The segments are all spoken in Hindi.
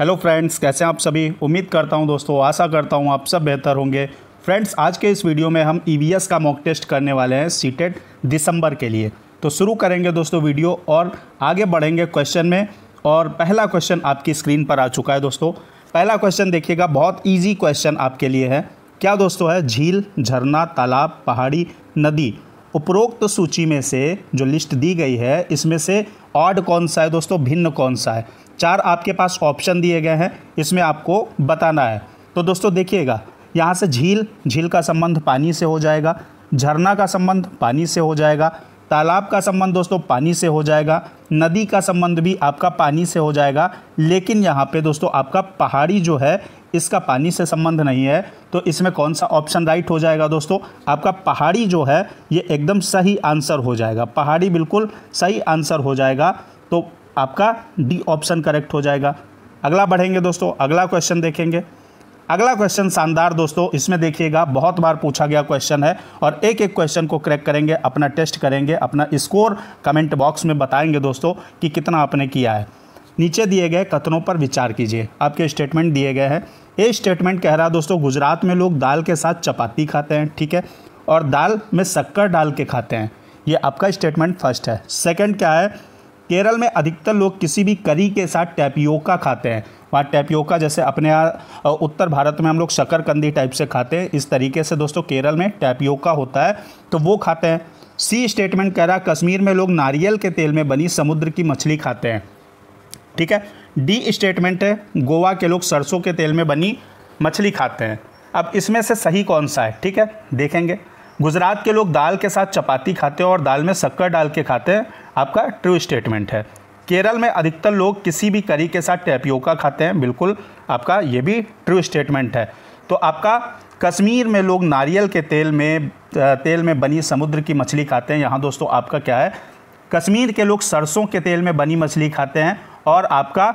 हेलो फ्रेंड्स कैसे हैं आप सभी उम्मीद करता हूं दोस्तों आशा करता हूं आप सब बेहतर होंगे फ्रेंड्स आज के इस वीडियो में हम ई e का मॉक टेस्ट करने वाले हैं सीटेट दिसंबर के लिए तो शुरू करेंगे दोस्तों वीडियो और आगे बढ़ेंगे क्वेश्चन में और पहला क्वेश्चन आपकी स्क्रीन पर आ चुका है दोस्तों पहला क्वेश्चन देखिएगा बहुत ईजी क्वेश्चन आपके लिए है क्या दोस्तों है झील झरना तालाब पहाड़ी नदी उपरोक्त सूची में से जो लिस्ट दी गई है इसमें से ऑड कौन सा है दोस्तों भिन्न कौन सा है चार आपके पास ऑप्शन दिए गए हैं इसमें आपको बताना है तो दोस्तों देखिएगा यहाँ से झील झील का संबंध पानी से हो जाएगा झरना का संबंध पानी से हो जाएगा तालाब का संबंध दोस्तों पानी से हो जाएगा नदी का संबंध भी आपका पानी से हो जाएगा लेकिन यहाँ पे दोस्तों आपका पहाड़ी जो है इसका पानी से संबंध नहीं है तो इसमें कौन सा ऑप्शन राइट हो जाएगा दोस्तों आपका पहाड़ी जो है ये एकदम सही आंसर हो जाएगा पहाड़ी बिल्कुल सही आंसर हो जाएगा तो आपका डी ऑप्शन करेक्ट हो जाएगा अगला बढ़ेंगे दोस्तों अगला क्वेश्चन देखेंगे अगला क्वेश्चन शानदार दोस्तों इसमें देखिएगा बहुत बार पूछा गया क्वेश्चन है और एक एक क्वेश्चन को क्रैक करेंगे अपना टेस्ट करेंगे अपना स्कोर कमेंट बॉक्स में बताएंगे दोस्तों कि कितना आपने किया है नीचे दिए गए कथनों पर विचार कीजिए आपके स्टेटमेंट दिए गए हैं ये स्टेटमेंट कह रहा है दोस्तों गुजरात में लोग दाल के साथ चपाती खाते हैं ठीक है और दाल में शक्कर डाल के खाते हैं ये आपका स्टेटमेंट फर्स्ट है सेकेंड क्या है केरल में अधिकतर लोग किसी भी करी के साथ टैपियोका खाते हैं वहाँ टैपियोका जैसे अपने यहाँ उत्तर भारत में हम लोग शकरकंदी टाइप से खाते हैं इस तरीके से दोस्तों केरल में टैपियोका होता है तो वो खाते हैं सी स्टेटमेंट कह रहा कश्मीर में लोग नारियल के तेल में बनी समुद्र की मछली खाते हैं ठीक है डी स्टेटमेंट है गोवा के लोग सरसों के तेल में बनी मछली खाते हैं अब इसमें से सही कौन सा है ठीक है देखेंगे गुजरात के लोग दाल के साथ चपाती खाते हैं और दाल में शक्कर डाल के खाते हैं आपका ट्रू स्टेटमेंट है केरल में अधिकतर लोग किसी भी करी के साथ टेपियोका खाते हैं बिल्कुल आपका ये भी ट्रू स्टेटमेंट है तो आपका कश्मीर में लोग नारियल के तेल में तेल में बनी समुद्र की मछली खाते हैं यहाँ दोस्तों आपका क्या है कश्मीर के लोग सरसों के तेल में बनी मछली खाते हैं और आपका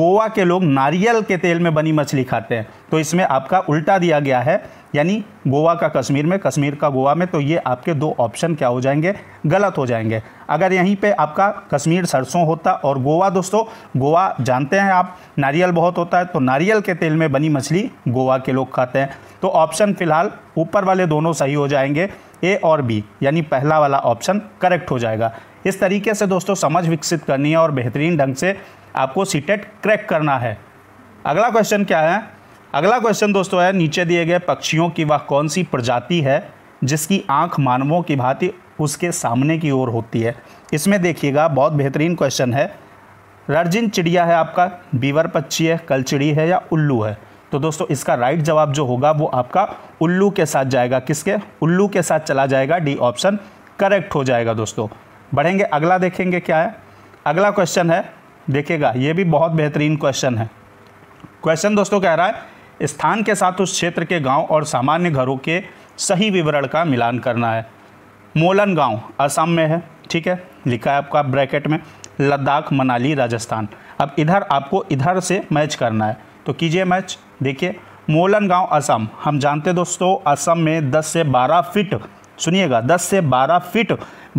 गोवा के लोग नारियल के तेल में बनी मछली खाते हैं तो इसमें आपका उल्टा दिया गया है यानी गोवा का कश्मीर में कश्मीर का गोवा में तो ये आपके दो ऑप्शन क्या हो जाएंगे गलत हो जाएंगे अगर यहीं पे आपका कश्मीर सरसों होता और गोवा दोस्तों गोवा जानते हैं आप नारियल बहुत होता है तो नारियल के तेल में बनी मछली गोवा के लोग खाते हैं तो ऑप्शन फ़िलहाल ऊपर वाले दोनों सही हो जाएंगे ए और बी यानी पहला वाला ऑप्शन करेक्ट हो जाएगा इस तरीके से दोस्तों समझ विकसित करनी है और बेहतरीन ढंग से आपको सीटेट क्रैक e करना है अगला क्वेश्चन क्या है अगला क्वेश्चन दोस्तों है नीचे दिए गए पक्षियों की वह कौन सी प्रजाति है जिसकी आंख मानवों की भांति उसके सामने की ओर होती है इसमें देखिएगा बहुत बेहतरीन क्वेश्चन है रर्जिन चिड़िया है आपका बीवर पक्षी है कलचिड़ी है या उल्लू है तो दोस्तों इसका राइट जवाब जो होगा वो आपका उल्लू के साथ जाएगा किसके उल्लू के साथ चला जाएगा डी ऑप्शन करेक्ट हो जाएगा दोस्तों बढ़ेंगे अगला देखेंगे क्या है अगला क्वेश्चन है देखिएगा ये भी बहुत बेहतरीन क्वेश्चन है क्वेश्चन दोस्तों कह रहा है स्थान के साथ उस क्षेत्र के गांव और सामान्य घरों के सही विवरण का मिलान करना है मोलन गांव असम में है ठीक है लिखा है आपका ब्रैकेट में लद्दाख मनाली राजस्थान अब इधर आपको इधर से मैच करना है तो कीजिए मैच देखिए मोलन गांव असम हम जानते दोस्तों असम में 10 से 12 फीट सुनिएगा 10 से 12 फीट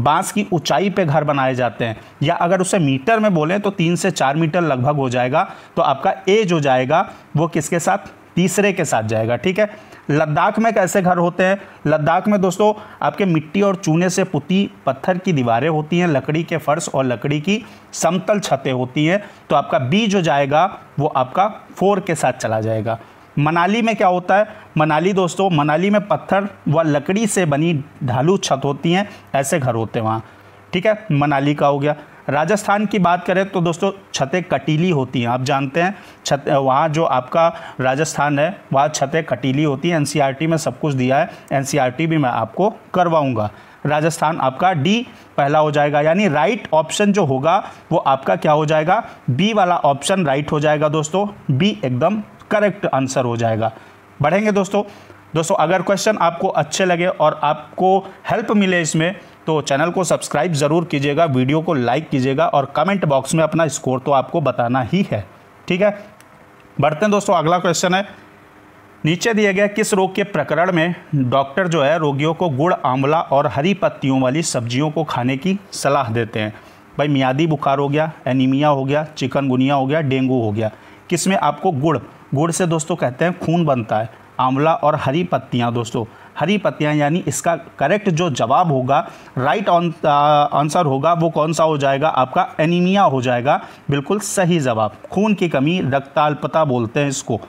बांस की ऊंचाई पे घर बनाए जाते हैं या अगर उसे मीटर में बोलें तो तीन से चार मीटर लगभग हो जाएगा तो आपका एज हो जाएगा वो किसके साथ तीसरे के साथ जाएगा ठीक है लद्दाख में कैसे घर होते हैं लद्दाख में दोस्तों आपके मिट्टी और चूने से पुती पत्थर की दीवारें होती हैं लकड़ी के फर्श और लकड़ी की समतल छतें होती हैं तो आपका बी जो जाएगा वो आपका फोर के साथ चला जाएगा मनाली में क्या होता है मनाली दोस्तों मनाली में पत्थर व लकड़ी से बनी ढालू छत होती हैं ऐसे घर होते हैं वहाँ ठीक है मनाली का हो गया राजस्थान की बात करें तो दोस्तों छतें कटीली होती हैं आप जानते हैं छत वहाँ जो आपका राजस्थान है वहाँ छतें कटीली होती हैं एन e में सब कुछ दिया है एन e भी मैं आपको करवाऊँगा राजस्थान आपका डी पहला हो जाएगा यानी राइट ऑप्शन जो होगा वो आपका क्या हो जाएगा बी वाला ऑप्शन राइट हो जाएगा दोस्तों बी एकदम करेक्ट आंसर हो जाएगा बढ़ेंगे दोस्तों दोस्तों अगर क्वेश्चन आपको अच्छे लगे और आपको हेल्प मिले इसमें तो चैनल को सब्सक्राइब ज़रूर कीजिएगा वीडियो को लाइक कीजिएगा और कमेंट बॉक्स में अपना स्कोर तो आपको बताना ही है ठीक है बढ़ते हैं दोस्तों अगला क्वेश्चन है नीचे दिया गया किस रोग के प्रकरण में डॉक्टर जो है रोगियों को गुड़ आंवला और हरी पत्तियों वाली सब्जियों को खाने की सलाह देते हैं भाई मियादी बुखार हो गया एनीमिया हो गया चिकनगुनिया हो गया डेंगू हो गया किस में आपको गुड़ गुड़ से दोस्तों कहते हैं खून बनता है आंवला और हरी पत्तियाँ दोस्तों हरी पत्तियाँ यानी इसका करेक्ट जो जवाब होगा राइट आंसर uh, होगा वो कौन सा हो जाएगा आपका एनीमिया हो जाएगा बिल्कुल सही जवाब खून की कमी रक्ताल्पता बोलते हैं इसको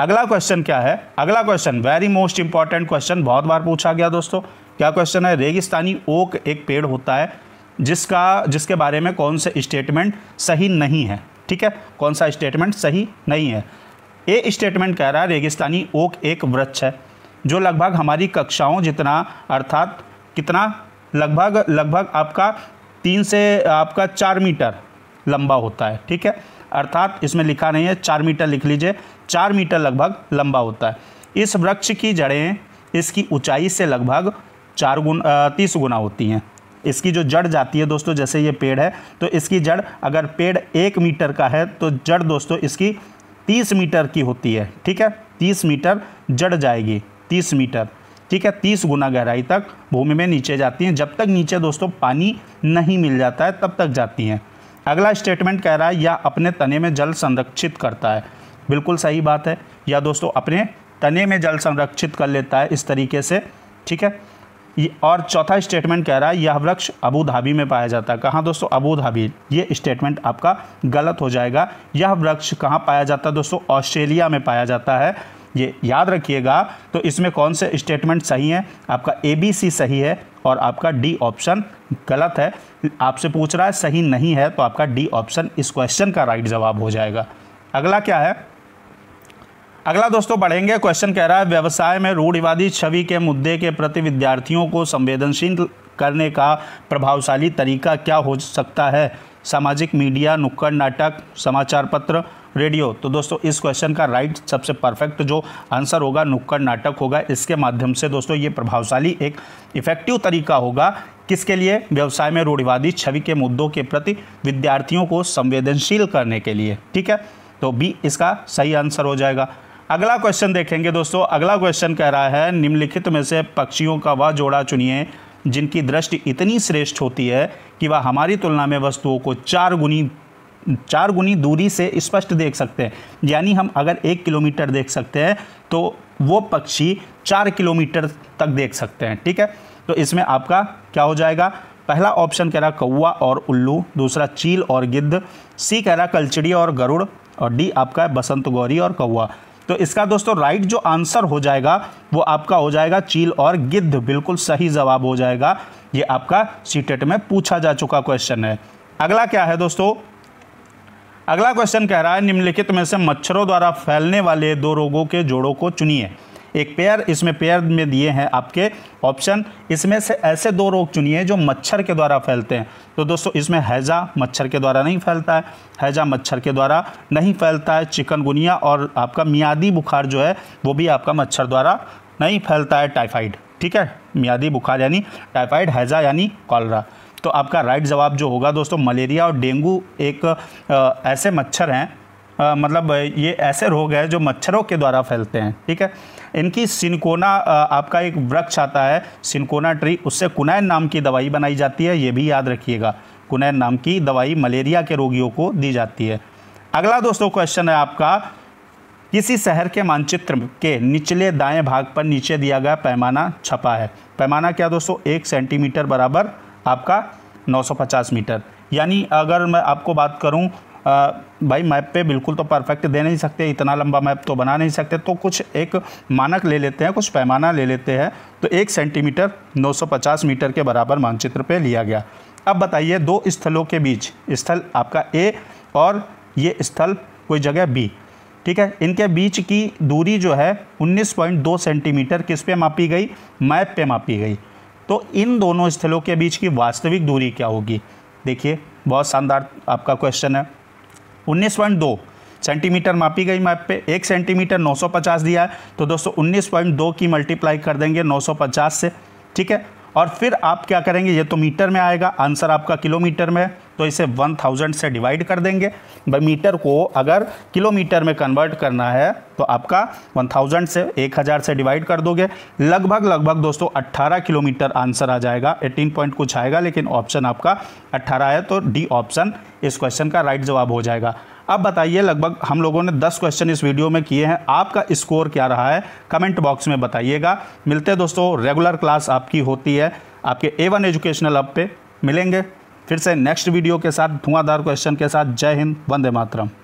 अगला क्वेश्चन क्या है अगला question very most important question बहुत बार पूछा गया दोस्तों क्या क्वेश्चन है रेगिस्तानी ओक एक पेड़ होता है जिसका जिसके बारे में कौन से स्टेटमेंट सही नहीं है ठीक है कौन सा स्टेटमेंट सही नहीं है ए स्टेटमेंट कह रहा है रेगिस्तानी ओक एक वृक्ष है जो लगभग हमारी कक्षाओं जितना अर्थात कितना लगभग लगभग आपका तीन से आपका चार मीटर लंबा होता है ठीक है अर्थात इसमें लिखा नहीं है चार मीटर लिख लीजिए चार मीटर लगभग लंबा होता है इस वृक्ष की जड़ें इसकी ऊंचाई से लगभग चार गुण तीस गुना होती हैं इसकी जो जड़ जाती है दोस्तों जैसे ये पेड़ है तो इसकी जड़ अगर पेड़ एक मीटर का है तो जड़ दोस्तों इसकी तीस मीटर की होती है ठीक है तीस मीटर जड़ जाएगी तीस मीटर ठीक है तीस गुना गहराई तक भूमि में नीचे जाती हैं जब तक नीचे दोस्तों पानी नहीं मिल जाता है तब तक जाती हैं अगला स्टेटमेंट कह रहा है यह अपने तने में जल संरक्षित करता है बिल्कुल सही बात है या दोस्तों अपने तने में जल संरक्षित कर लेता है इस तरीके से ठीक है और चौथा स्टेटमेंट कह रहा है यह वृक्ष अबू धाबी में पाया जाता है कहाँ दोस्तों अबू धाबी ये स्टेटमेंट आपका गलत हो जाएगा यह वृक्ष कहाँ पाया जाता है दोस्तों ऑस्ट्रेलिया में पाया जाता है ये याद रखिएगा तो इसमें कौन से स्टेटमेंट सही हैं आपका ए बी सी सही है और आपका डी ऑप्शन गलत है आपसे पूछ रहा है सही नहीं है तो आपका डी ऑप्शन इस क्वेश्चन का राइट जवाब हो जाएगा अगला क्या है अगला दोस्तों बढ़ेंगे क्वेश्चन कह रहा है व्यवसाय में रूढ़िवादी छवि के मुद्दे के प्रति विद्यार्थियों को संवेदनशील करने का प्रभावशाली तरीका क्या हो सकता है सामाजिक मीडिया नुक्कड़ नाटक समाचार पत्र रेडियो तो दोस्तों इस क्वेश्चन का राइट सबसे परफेक्ट जो आंसर होगा नुक्कड़ नाटक होगा इसके माध्यम से दोस्तों ये प्रभावशाली एक इफेक्टिव तरीका होगा किसके लिए व्यवसाय में रूढ़िवादी छवि के मुद्दों के प्रति विद्यार्थियों को संवेदनशील करने के लिए ठीक है तो बी इसका सही आंसर हो जाएगा अगला क्वेश्चन देखेंगे दोस्तों अगला क्वेश्चन कह रहा है निम्नलिखित में से पक्षियों का वह जोड़ा चुनिए जिनकी दृष्टि इतनी श्रेष्ठ होती है कि वह हमारी तुलना में वस्तुओं को चार गुनी चार गुनी दूरी से स्पष्ट देख सकते हैं यानी हम अगर एक किलोमीटर देख सकते हैं तो वो पक्षी चार किलोमीटर तक देख सकते हैं ठीक है तो इसमें आपका क्या हो जाएगा पहला ऑप्शन कह रहा कौआ और उल्लू दूसरा चील और गिद्ध सी कह रहा कलचड़ी और गरुड़ और डी आपका बसंत गौरी और कौआ तो इसका दोस्तों राइट जो आंसर हो जाएगा वो आपका हो जाएगा चील और गिद्ध बिल्कुल सही जवाब हो जाएगा ये आपका सीटेट में पूछा जा चुका क्वेश्चन है अगला क्या है दोस्तों अगला क्वेश्चन कह रहा है निम्नलिखित में से मच्छरों द्वारा फैलने वाले दो रोगों के जोड़ों को चुनिए एक पेयर इसमें पेयर में दिए हैं आपके ऑप्शन इसमें से ऐसे दो रोग चुनिए जो मच्छर के द्वारा फैलते हैं तो दोस्तों इसमें हैज़ा मच्छर के द्वारा नहीं फैलता है हैज़ा मच्छर के द्वारा नहीं फैलता है चिकनगुनिया और आपका मियादी बुखार जो है वो भी आपका मच्छर द्वारा नहीं फैलता है टाइफाइड ठीक है मियादी बुखार यानी टाइफाइड हैज़ा यानी कॉलरा तो आपका राइट जवाब जो होगा दोस्तों मलेरिया और डेंगू एक आ, ऐसे मच्छर हैं मतलब ये ऐसे रोग हैं जो मच्छरों के द्वारा फैलते हैं ठीक है इनकी सिनकोना आपका एक वृक्ष आता है सिनकोना ट्री उससे कुनैन नाम की दवाई बनाई जाती है ये भी याद रखिएगा कुनैन नाम की दवाई मलेरिया के रोगियों को दी जाती है अगला दोस्तों क्वेश्चन है आपका किसी शहर के मानचित्र के निचले दाएं भाग पर नीचे दिया गया पैमाना छपा है पैमाना क्या दोस्तों एक सेंटीमीटर बराबर आपका 950 मीटर यानी अगर मैं आपको बात करूं आ, भाई मैप पे बिल्कुल तो परफेक्ट दे नहीं सकते इतना लंबा मैप तो बना नहीं सकते तो कुछ एक मानक ले लेते हैं कुछ पैमाना ले लेते हैं तो एक सेंटीमीटर 950 मीटर के बराबर मानचित्र पे लिया गया अब बताइए दो स्थलों के बीच स्थल आपका ए और ये स्थल कोई जगह बी ठीक है इनके बीच की दूरी जो है 19.2 सेंटीमीटर किस पे मापी गई मैप पे मापी गई तो इन दोनों स्थलों के बीच की वास्तविक दूरी क्या होगी देखिए बहुत शानदार आपका क्वेश्चन है उन्नीस पॉइंट दो सेंटीमीटर मापी गई मैप पे एक सेंटीमीटर 950 दिया है तो दोस्तों उन्नीस पॉइंट दो की मल्टीप्लाई कर देंगे 950 से ठीक है और फिर आप क्या करेंगे ये तो मीटर में आएगा आंसर आपका किलोमीटर में है तो इसे वन थाउजेंड से डिवाइड कर देंगे भाई मीटर को अगर किलोमीटर में कन्वर्ट करना है तो आपका वन थाउजेंड से एक हज़ार से डिवाइड कर दोगे लगभग लगभग दोस्तों अट्ठारह किलोमीटर आंसर आ जाएगा एटीन पॉइंट कुछ आएगा लेकिन ऑप्शन आपका अट्ठारह है तो डी ऑप्शन इस क्वेश्चन का राइट जवाब हो जाएगा अब बताइए लगभग हम लोगों ने 10 क्वेश्चन इस वीडियो में किए हैं आपका स्कोर क्या रहा है कमेंट बॉक्स में बताइएगा मिलते हैं दोस्तों रेगुलर क्लास आपकी होती है आपके ए वन एजुकेशनल अप पे मिलेंगे फिर से नेक्स्ट वीडियो के साथ धुआंधार क्वेश्चन के साथ जय हिंद वंदे मातरम